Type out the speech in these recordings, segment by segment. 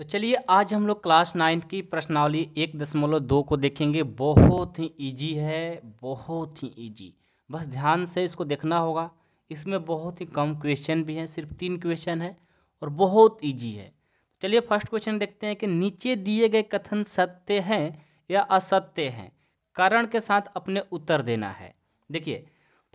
तो चलिए आज हम लोग क्लास नाइन्थ की प्रश्नावली एक दशमलव दो को देखेंगे बहुत ही ईजी है बहुत ही ईजी बस ध्यान से इसको देखना होगा इसमें बहुत ही कम क्वेश्चन भी हैं सिर्फ तीन क्वेश्चन है और बहुत ईजी है चलिए फर्स्ट क्वेश्चन देखते हैं कि नीचे दिए गए कथन सत्य हैं या असत्य हैं कारण के साथ अपने उत्तर देना है देखिए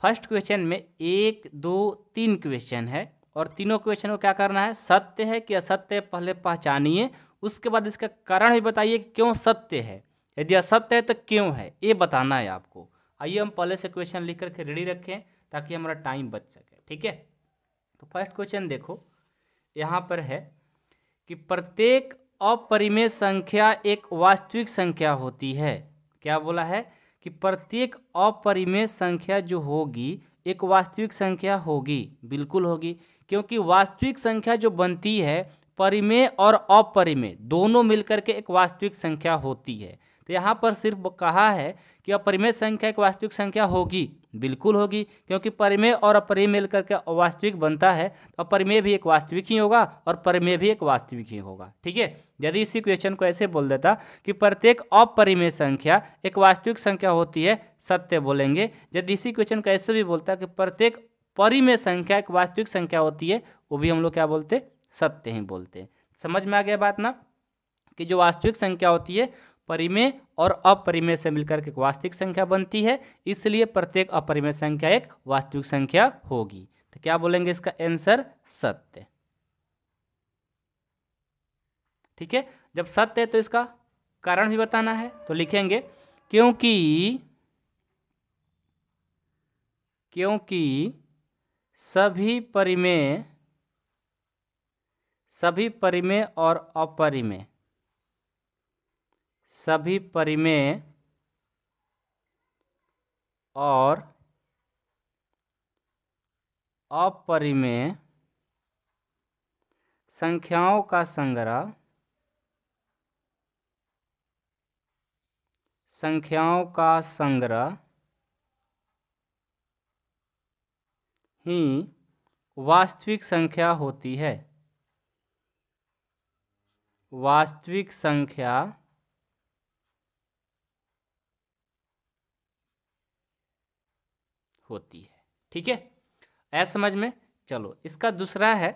फर्स्ट क्वेश्चन में एक दो तीन क्वेश्चन है और तीनों क्वेश्चन को क्या करना है सत्य है कि असत्य पहले पहचानिए उसके बाद इसका कारण भी बताइए कि क्यों सत्य है यदि असत्य है तो क्यों है ये बताना है आपको आइए हम पहले से क्वेश्चन लिख करके रेडी रखें ताकि हमारा टाइम बच सके ठीक है तो फर्स्ट क्वेश्चन देखो यहाँ पर है कि प्रत्येक अपरिमेय संख्या एक वास्तविक संख्या होती है क्या बोला है कि प्रत्येक अपरिमेय संख्या जो होगी एक वास्तविक संख्या होगी बिल्कुल होगी क्योंकि वास्तविक संख्या जो बनती है परिमेय और अपरिमेय दोनों मिलकर के एक वास्तविक संख्या होती है तो यहाँ पर सिर्फ कहा है कि अपरिमेय संख्या एक वास्तविक संख्या होगी बिल्कुल होगी क्योंकि परिमेय और अपरिमेय मिलकर के वास्तविक बनता है तो अपरिमेय भी एक वास्तविक ही होगा और परिमेय भी एक वास्तविक ही होगा ठीक है यदि इसी क्वेश्चन को ऐसे बोल देता कि प्रत्येक अपरिमेय संख्या एक वास्तविक संख्या होती है सत्य बोलेंगे यदि इसी क्वेश्चन को ऐसे भी बोलता कि प्रत्येक परि में संख्या एक वास्तविक संख्या होती है वो भी हम लोग क्या बोलते सत्य ही बोलते हैं समझ में आ गया बात ना कि जो वास्तविक संख्या होती है परिमेय और अपरिमेय से मिलकर के एक वास्तविक संख्या बनती है इसलिए प्रत्येक अपरिमेय संख्या एक वास्तविक संख्या होगी तो क्या बोलेंगे इसका आंसर सत्य ठीक है जब सत्य है तो इसका कारण भी बताना है तो लिखेंगे क्योंकि क्योंकि सभी परिमेय सभी परिमेय और अपरिमेय सभी परिमेय और अपरिमेय संख्याओं का संग्रह संख्याओं का संग्रह ही वास्तविक संख्या होती है वास्तविक संख्या होती है ठीक है ऐसा समझ में चलो इसका दूसरा है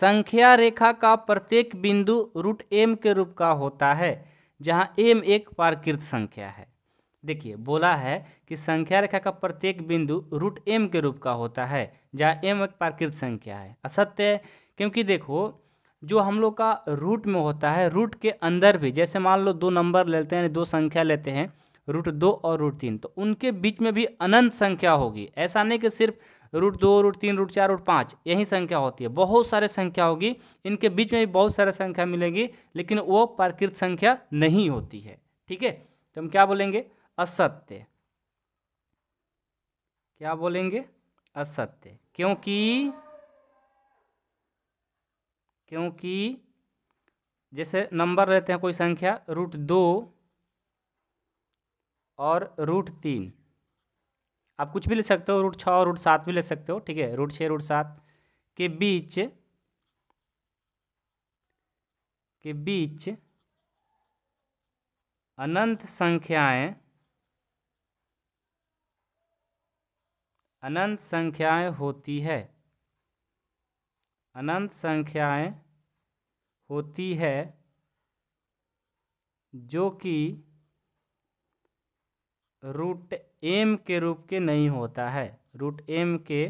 संख्या रेखा का प्रत्येक बिंदु रूट एम के रूप का होता है जहां एम एक प्राकृत संख्या है देखिए बोला है कि संख्या रेखा का प्रत्येक बिंदु रूट एम के रूप का होता है जहाँ एम एक प्राकृत संख्या है असत्य क्योंकि देखो जो हम लोग का रूट में होता है रूट के अंदर भी जैसे मान लो दो नंबर लेते हैं दो संख्या लेते हैं रूट दो और रूट तीन तो उनके बीच में भी अनंत संख्या होगी ऐसा नहीं कि सिर्फ रूट दो रूट तीन रूट चार रूट पाँच यही संख्या होती है बहुत सारे संख्या होगी इनके बीच में भी बहुत सारे संख्या मिलेगी लेकिन वो प्राकृत संख्या नहीं होती है ठीक है तो हम क्या बोलेंगे असत्य क्या बोलेंगे असत्य क्योंकि क्योंकि जैसे नंबर रहते हैं कोई संख्या रूट दो और रूट तीन आप कुछ भी ले सकते हो रूट छः और रूट सात भी ले सकते हो ठीक है रूट छः रूट सात के बीच के बीच अनंत संख्याएं अनंत संख्याएं होती है अनंत संख्याएं होती है जो कि रूट एम के रूप के नहीं होता है रूट एम के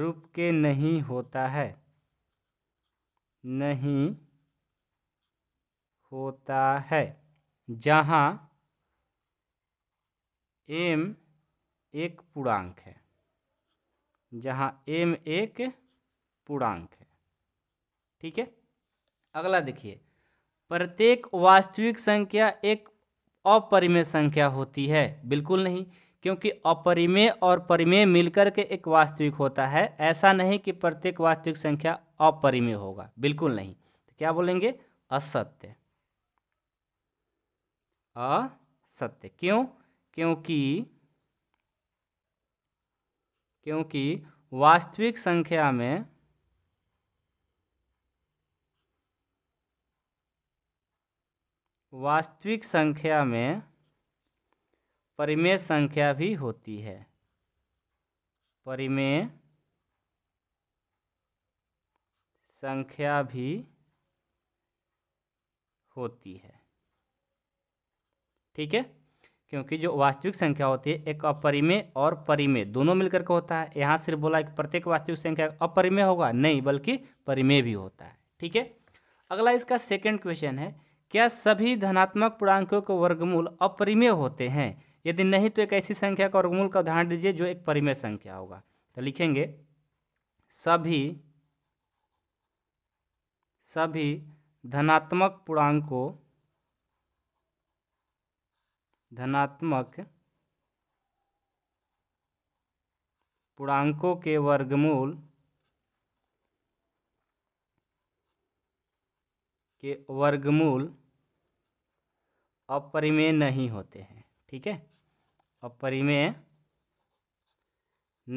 रूप के नहीं होता है नहीं होता है जहाँ एम एक पूर्णांक है जहां एम एक पूर्णांक है ठीक है अगला देखिए प्रत्येक वास्तविक संख्या एक अपरिमेय संख्या होती है बिल्कुल नहीं क्योंकि अपरिमेय और परिमेय मिलकर के एक वास्तविक होता है ऐसा नहीं कि प्रत्येक वास्तविक संख्या अपरिमेय होगा बिल्कुल नहीं तो क्या बोलेंगे असत्य असत्य क्यों क्योंकि क्योंकि वास्तविक संख्या में वास्तविक संख्या में परिमेय संख्या भी होती है परिमेय संख्या भी होती है ठीक है क्योंकि जो वास्तविक संख्या होती है एक अपरिमेय और परिमेय दोनों मिलकर के होता है यहाँ सिर्फ बोला कि प्रत्येक वास्तविक संख्या अपरिमेय होगा नहीं बल्कि परिमेय भी होता है ठीक है अगला इसका सेकेंड क्वेश्चन है क्या सभी धनात्मक पूर्णांकों के वर्गमूल अपरिमेय होते हैं यदि नहीं तो एक ऐसी संख्या का वर्गमूल का उदाहरण दीजिए जो एक परिमेय संख्या होगा तो लिखेंगे सभी सभी धनात्मक पूर्णांकों धनात्मक पूर्णांकों के वर्गमूल के वर्गमूल अपरिमेय नहीं होते हैं ठीक है अपरिमेय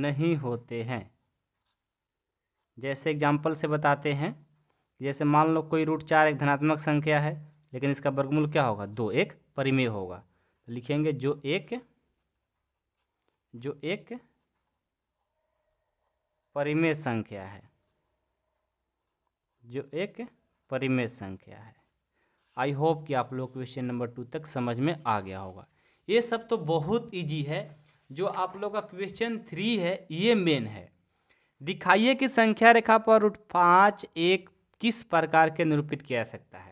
नहीं होते हैं जैसे एग्जाम्पल से बताते हैं जैसे मान लो कोई रूट चार एक धनात्मक संख्या है लेकिन इसका वर्गमूल क्या होगा दो एक परिमेय होगा लिखेंगे जो एक जो एक परिमेय संख्या है जो एक परिमेय संख्या है आई होप कि आप लोग क्वेश्चन नंबर टू तक समझ में आ गया होगा ये सब तो बहुत इजी है जो आप लोग का क्वेश्चन थ्री है ये मेन है दिखाइए कि संख्या रेखा पर रूट पाँच एक किस प्रकार के निरूपित किया जा सकता है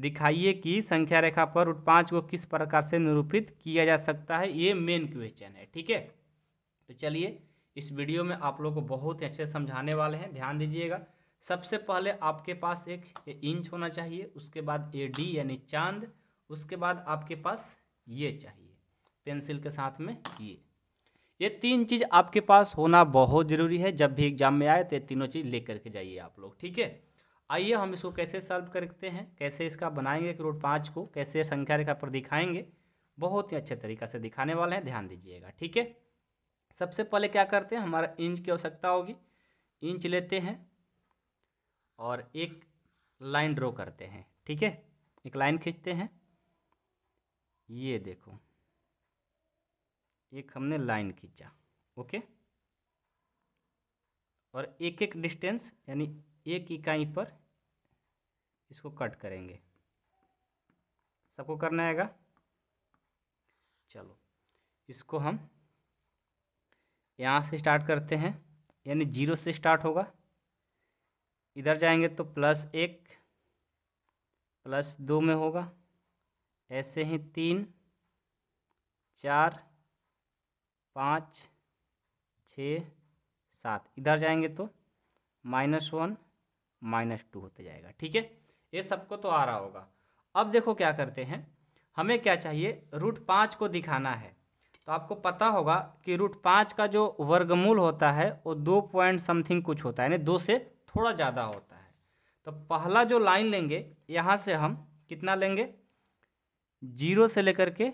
दिखाइए कि संख्या रेखा पर रूट पाँच को किस प्रकार से निरूपित किया जा सकता है ये मेन क्वेश्चन है ठीक है तो चलिए इस वीडियो में आप लोग को बहुत ही अच्छे समझाने वाले हैं ध्यान दीजिएगा सबसे पहले आपके पास एक इंच होना चाहिए उसके बाद ए डी यानी चांद उसके बाद आपके पास ये चाहिए पेंसिल के साथ में ये ये तीन चीज़ आपके पास होना बहुत ज़रूरी है जब भी एग्जाम में आए तो ये तीनों चीज़ लेकर के जाइए आप लोग ठीक है आइए हम इसको कैसे सॉल्व करते हैं कैसे इसका बनाएंगे करोड़ रोड पाँच को कैसे संख्या रेखा पर दिखाएंगे बहुत ही अच्छे तरीका से दिखाने वाले हैं ध्यान दीजिएगा ठीक है सबसे पहले क्या करते हैं हमारा इंच की आवश्यकता होगी इंच लेते हैं और एक लाइन ड्रॉ करते हैं ठीक है एक लाइन खींचते हैं ये देखो एक हमने लाइन खींचा ओके और एक एक डिस्टेंस यानी एक इकाई पर इसको कट करेंगे सबको करना आएगा चलो इसको हम यहाँ से स्टार्ट करते हैं यानी जीरो से स्टार्ट होगा इधर जाएंगे तो प्लस एक प्लस दो में होगा ऐसे ही तीन चार पाँच छ सात इधर जाएंगे तो माइनस वन माइनस टू होते जाएगा ठीक है ये सबको तो आ रहा होगा अब देखो क्या करते हैं हमें क्या चाहिए रूट पाँच को दिखाना है तो आपको पता होगा कि रूट पाँच का जो वर्गमूल होता है वो दो पॉइंट समथिंग कुछ होता है यानी दो से थोड़ा ज़्यादा होता है तो पहला जो लाइन लेंगे यहाँ से हम कितना लेंगे जीरो से लेकर के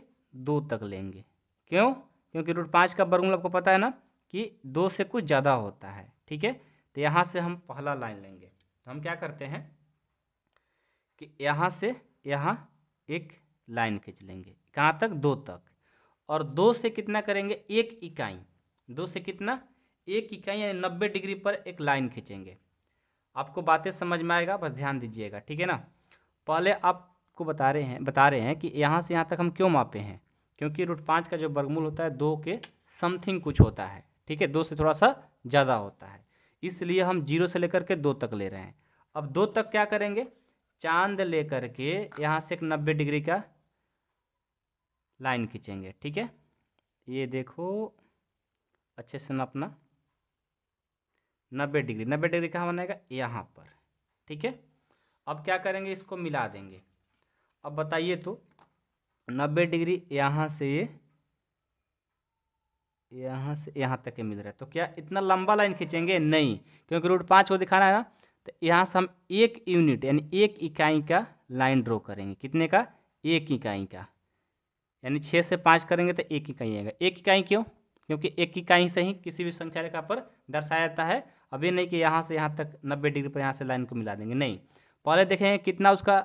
दो तक लेंगे क्यों क्योंकि रूट पाँच का वर्गमूल आपको पता है ना कि दो से कुछ ज़्यादा होता है ठीक है तो यहाँ से हम पहला लाइन लेंगे तो हम क्या करते हैं कि यहाँ से यहाँ एक लाइन खींच लेंगे कहाँ तक दो तक और दो से कितना करेंगे एक इकाई दो से कितना एक इकाई यानी नब्बे डिग्री पर एक लाइन खींचेंगे आपको बातें समझ में आएगा बस ध्यान दीजिएगा ठीक है ना पहले आपको बता रहे हैं बता रहे हैं कि यहाँ से यहाँ तक हम क्यों मापे हैं क्योंकि रूट पाँच का जो वर्गमूल होता है दो के समथिंग कुछ होता है ठीक है दो से थोड़ा सा ज़्यादा होता है इसलिए हम जीरो से लेकर के दो तक ले रहे हैं अब दो तक क्या करेंगे चांद लेकर के यहाँ से एक नब्बे डिग्री का लाइन खींचेंगे ठीक है ये देखो अच्छे से अपना नब्बे डिग्री नब्बे डिग्री कहाँ बनाएगा यहाँ पर ठीक है अब क्या करेंगे इसको मिला देंगे अब बताइए तो नब्बे डिग्री यहाँ से ये यहाँ से यहाँ तक के मिल रहा है तो क्या इतना लंबा लाइन खींचेंगे नहीं क्योंकि रूट पाँच को दिखाना है ना तो यहाँ से हम एक यूनिट यानी एक इकाई का लाइन ड्रॉ करेंगे कितने का एक इकाई का यानी छः से पाँच करेंगे तो एक इकाई आएगा एक इकाई क्यों क्योंकि एक इकाई से ही किसी भी संख्या रेखा पर दर्शाया जाता है अभी नहीं कि यहाँ से यहाँ तक नब्बे डिग्री पर यहाँ से लाइन को मिला देंगे नहीं पहले देखेंगे कितना उसका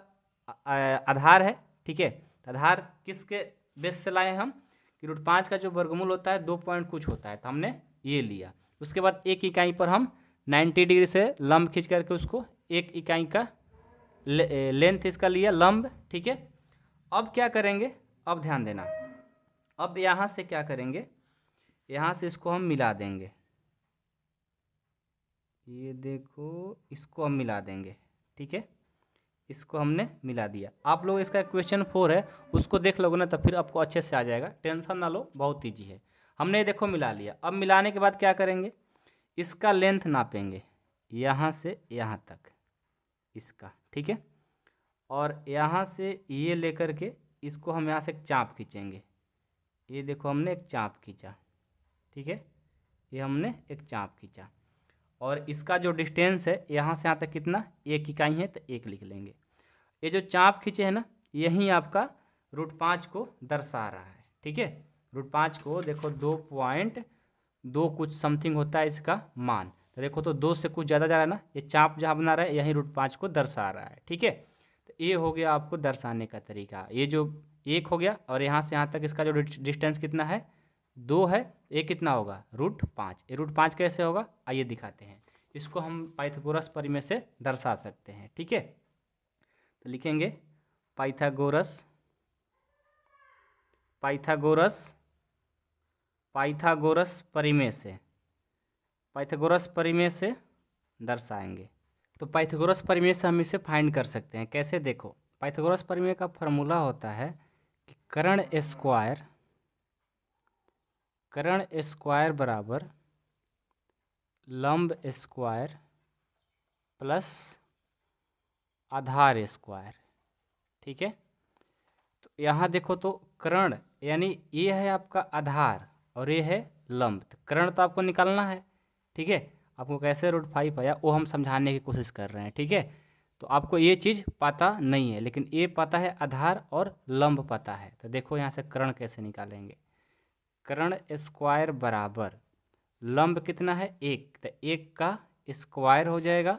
आधार है ठीक है आधार किसके बेस से लाए हम कि रूट पाँच का जो वर्गमूल होता है दो पॉइंट कुछ होता है तो हमने ये लिया उसके बाद एक इकाई पर हम 90 डिग्री से लंब खींच करके उसको एक इकाई का ले, लेंथ इसका लिया लंब ठीक है अब क्या करेंगे अब ध्यान देना अब यहाँ से क्या करेंगे यहाँ से इसको हम मिला देंगे ये देखो इसको हम मिला देंगे ठीक है इसको हमने मिला दिया आप लोग इसका क्वेश्चन फोर है उसको देख लोगे ना तो फिर आपको अच्छे से आ जाएगा टेंशन ना लो बहुत ईजी है हमने देखो मिला लिया अब मिलाने के बाद क्या करेंगे इसका लेंथ नापेंगे यहाँ से यहाँ तक इसका ठीक है और यहाँ से ये लेकर के इसको हम यहाँ से एक चाँप खींचेंगे ये देखो हमने एक चाँप खींचा ठीक है ये हमने एक चाँप खींचा और इसका जो डिस्टेंस है यहाँ से यहाँ तक कितना एक इकाई है तो एक लिख लेंगे ये जो चाँप खींचे है ना यही आपका रूट पाँच को दर्शा रहा है ठीक है रूट पाँच को देखो दो पॉइंट दो कुछ समथिंग होता है इसका मान तो देखो तो दो से कुछ ज़्यादा जा रहा है ना ये चाप जहाँ बना रहा है यहीं रूट पाँच को दर्शा रहा है ठीक है तो ये हो गया आपको दर्शाने का तरीका ये जो एक हो गया और यहाँ से यहाँ तक इसका जो डिस्टेंस कितना है दो है ये कितना होगा रूट पाँच ये रूट पाँच कैसे होगा आइए दिखाते हैं इसको हम पाइथागोरस परिमेय से दर्शा सकते हैं ठीक है तो लिखेंगे पाइथागोरस पाइथागोरस पाइथागोरस परिमेय से पाइथागोरस परिमेय से दर्शाएंगे तो पाइथागोरस परिमेय से हम इसे फाइंड कर सकते हैं कैसे देखो पाइथागोरस परिमेय का फॉर्मूला होता है कि करण स्क्वायर करण स्क्वायर बराबर लंब स्क्वायर प्लस आधार स्क्वायर ठीक है तो यहाँ देखो तो करण यानी ये है आपका आधार और ये है लंब तो करण तो आपको निकालना है ठीक है आपको कैसे रूट फाइव आया वो हम समझाने की कोशिश कर रहे हैं ठीक है तो आपको ये चीज़ पता नहीं है लेकिन ये पता है आधार और लंब पता है तो देखो यहाँ से करण कैसे निकालेंगे करण स्क्वायर बराबर लंब कितना है एक तो एक का स्क्वायर हो जाएगा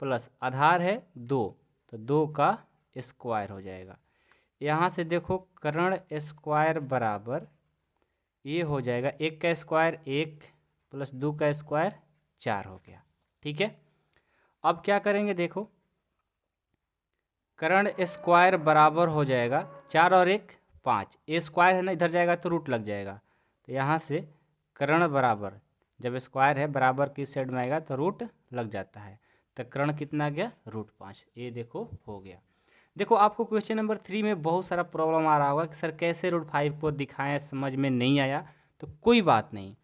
प्लस आधार है दो तो दो का स्क्वायर हो जाएगा यहाँ से देखो करण स्क्वायर बराबर ये हो जाएगा एक का स्क्वायर एक प्लस दो का स्क्वायर चार हो गया ठीक है अब क्या करेंगे देखो करंट स्क्वायर बराबर हो जाएगा चार और एक पाँच ए स्क्वायर है ना इधर जाएगा तो रूट लग जाएगा तो यहाँ से करण बराबर जब स्क्वायर है बराबर किस साइड में आएगा तो रूट लग जाता है तो करण कितना गया रूट पाँच ये देखो हो गया देखो आपको क्वेश्चन नंबर थ्री में बहुत सारा प्रॉब्लम आ रहा होगा कि सर कैसे रूट फाइव को दिखाएं समझ में नहीं आया तो कोई बात नहीं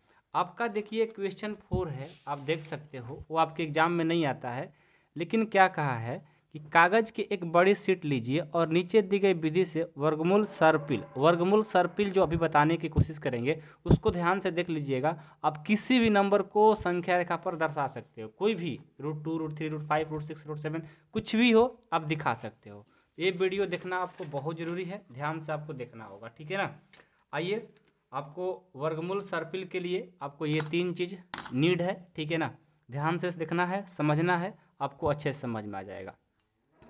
आपका देखिए क्वेश्चन फोर है आप देख सकते हो वो आपके एग्ज़ाम में नहीं आता है लेकिन क्या कहा है कि कागज़ की एक बड़ी सीट लीजिए और नीचे दी गई विधि से वर्गमूल सर्पिल वर्गमूल सर्पिल जो अभी बताने की कोशिश करेंगे उसको ध्यान से देख लीजिएगा आप किसी भी नंबर को संख्या रेखा पर दर्शा सकते हो कोई भी root two root three root five root six root seven कुछ भी हो आप दिखा सकते हो ये वीडियो देखना आपको बहुत ज़रूरी है ध्यान से आपको देखना होगा ठीक है ना आइए आपको वर्गमूल सर्पिल के लिए आपको ये तीन चीज़ नीड है ठीक है ना ध्यान से देखना है समझना है आपको अच्छे से समझ में आ जाएगा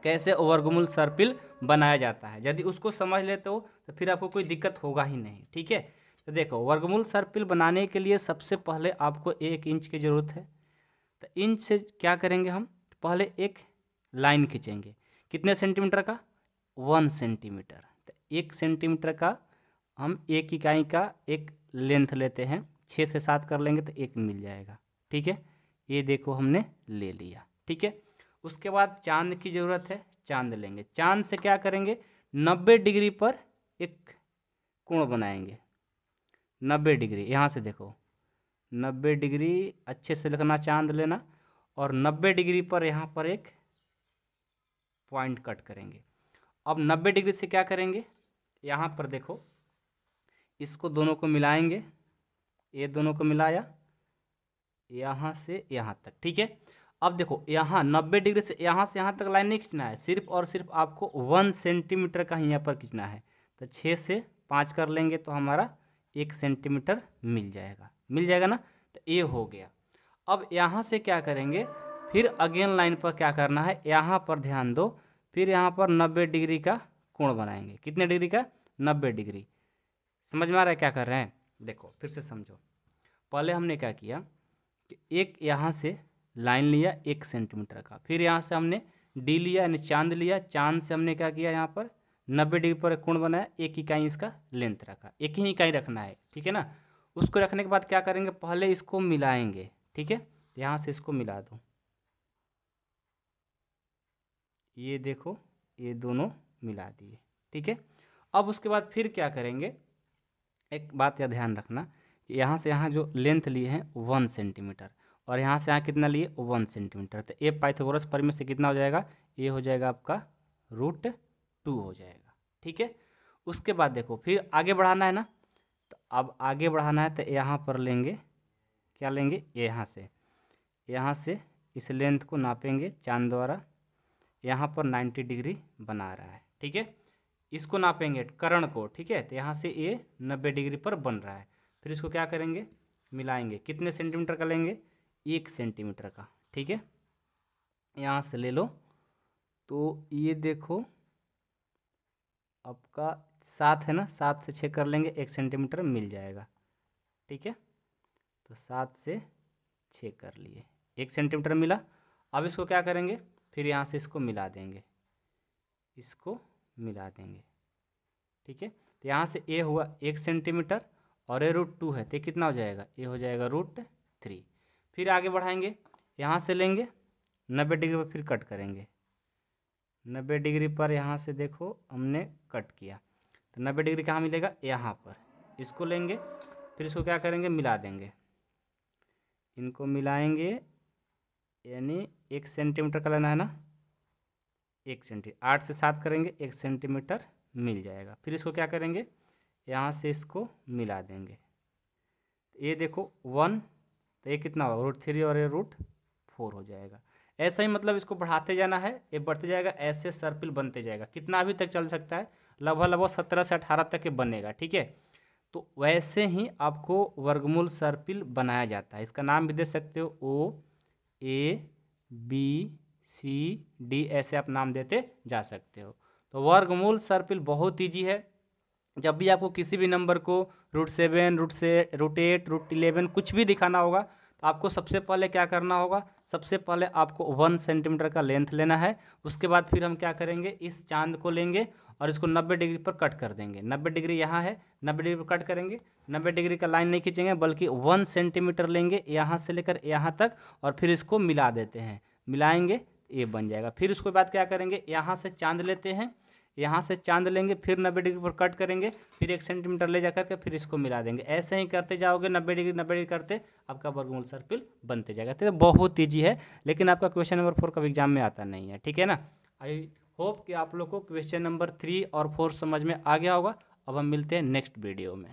कैसे वर्गमूल सर्पिल बनाया जाता है यदि उसको समझ लेते हो तो फिर आपको कोई दिक्कत होगा ही नहीं ठीक है तो देखो वर्गमूल सर्पिल बनाने के लिए सबसे पहले आपको एक इंच की ज़रूरत है तो इंच से क्या करेंगे हम पहले एक लाइन खींचेंगे कितने सेंटीमीटर का वन सेंटीमीटर तो एक सेंटीमीटर का हम एक इकाई का एक लेंथ लेते हैं छः से सात कर लेंगे तो एक मिल जाएगा ठीक है ये देखो हमने ले लिया ठीक है उसके बाद चांद की ज़रूरत है चांद लेंगे चांद से क्या करेंगे नब्बे डिग्री पर एक कोण बनाएंगे नब्बे डिग्री यहाँ से देखो नब्बे डिग्री अच्छे से लिखना चांद लेना और नब्बे डिग्री पर यहाँ पर एक पॉइंट कट करेंगे अब 90 डिग्री से क्या करेंगे यहाँ पर देखो इसको दोनों को मिलाएंगे ये दोनों को मिलाया यहाँ से यहाँ तक ठीक है अब देखो यहाँ नब्बे डिग्री से यहाँ से यहाँ तक लाइन नहीं खींचना है सिर्फ और सिर्फ आपको वन सेंटीमीटर का यहाँ पर खींचना है तो छः से पाँच कर लेंगे तो हमारा एक सेंटीमीटर मिल जाएगा मिल जाएगा ना तो ये हो गया अब यहाँ से क्या करेंगे फिर अगेन लाइन पर क्या करना है यहाँ पर ध्यान दो फिर यहाँ पर नब्बे डिग्री का कोण बनाएंगे कितने डिग्री का नब्बे डिग्री समझ में आ रहा है क्या कर रहे हैं देखो फिर से समझो पहले हमने क्या किया कि एक यहाँ से लाइन लिया एक सेंटीमीटर का फिर यहाँ से हमने डी लिया यानी चांद लिया चांद से हमने क्या किया यहाँ पर नब्बे डिग्री पर कोण बनाया एक इकाई इसका लेंथ रखा एक ही इकाई रखना है ठीक है ना उसको रखने के बाद क्या करेंगे पहले इसको मिलाएंगे ठीक है यहाँ से इसको मिला दूँ ये देखो ये दोनों मिला दिए ठीक है अब उसके बाद फिर क्या करेंगे एक बात यह ध्यान रखना कि यहाँ से यहाँ जो लेंथ लिए हैं वन सेंटीमीटर और यहाँ से यहाँ कितना लिए वन सेंटीमीटर तो ए पाइथागोरस परिमेय से कितना हो जाएगा ये हो जाएगा आपका रूट टू हो जाएगा ठीक है उसके बाद देखो फिर आगे बढ़ाना है ना तो अब आगे बढ़ाना है तो यहाँ पर लेंगे क्या लेंगे यहाँ से यहाँ से इस लेंथ को नापेंगे चांद द्वारा यहाँ पर 90 डिग्री बना रहा है ठीक है इसको नापेंगे करण को ठीक है तो यहाँ से ये 90 डिग्री पर बन रहा है फिर इसको क्या करेंगे मिलाएंगे कितने सेंटीमीटर का लेंगे एक सेंटीमीटर का ठीक है यहाँ से ले लो तो ये देखो आपका सात है ना सात से छः कर लेंगे एक सेंटीमीटर मिल जाएगा ठीक है तो सात से छः कर लिए एक सेंटीमीटर मिला अब इसको क्या करेंगे फिर यहाँ से इसको मिला देंगे इसको मिला देंगे ठीक है तो यहाँ से ए हुआ एक सेंटीमीटर और ए रूट टू है तो कितना हो जाएगा ए हो जाएगा रूट थ्री फिर आगे बढ़ाएंगे यहाँ से लेंगे नब्बे डिग्री पर फिर कट करेंगे नब्बे डिग्री पर यहाँ से देखो हमने कट किया तो नब्बे डिग्री कहाँ मिलेगा यहाँ पर इसको लेंगे फिर इसको क्या करेंगे मिला देंगे इनको मिलाएंगे यानी एक सेंटीमीटर का लेना है ना एक सेंटीमीटर आठ से सात करेंगे एक सेंटीमीटर मिल जाएगा फिर इसको क्या करेंगे यहाँ से इसको मिला देंगे ये देखो वन तो ये कितना होगा रूट थ्री और ये रूट फोर हो जाएगा ऐसा ही मतलब इसको बढ़ाते जाना है ये बढ़ते जाएगा ऐसे सर्पिल बनते जाएगा कितना अभी तक चल सकता है लगभग लगभग सत्रह से अठारह तक ये बनेगा ठीक है तो वैसे ही आपको वर्गमूल सर्पिल बनाया जाता है इसका नाम भी दे सकते हो ओ ए बी सी डी ऐसे आप नाम देते जा सकते हो तो वर्गमूल सर्पिल बहुत ईजी है जब भी आपको किसी भी नंबर को रूट सेवन रूट से रूट एट रूट इलेवन कुछ भी दिखाना होगा तो आपको सबसे पहले क्या करना होगा सबसे पहले आपको वन सेंटीमीटर का लेंथ लेना है उसके बाद फिर हम क्या करेंगे इस चांद को लेंगे और इसको नब्बे डिग्री पर कट कर देंगे नब्बे डिग्री यहाँ है नब्बे डिग्री पर कट करेंगे नब्बे डिग्री का लाइन नहीं खींचेंगे बल्कि वन सेंटीमीटर लेंगे यहाँ से लेकर यहाँ तक और फिर इसको मिला देते हैं मिलाएंगे ये बन जाएगा फिर उसके बाद क्या करेंगे यहाँ से चांद लेते हैं यहाँ से चांद लेंगे फिर नब्बे डिग्री पर कट करेंगे फिर एक सेंटीमीटर ले जा करके फिर इसको मिला देंगे ऐसे ही करते जाओगे नब्बे डिग्री नब्बे डिग्री करते आपका वर्गमूल सर्पिल बनते जाएगा तो बहुत ईजी है लेकिन आपका क्वेश्चन नंबर फोर कभी एग्जाम में आता नहीं है ठीक है ना आई होप कि आप लोग को क्वेश्चन नंबर थ्री और फोर समझ में आ गया होगा अब हम मिलते हैं नेक्स्ट वीडियो में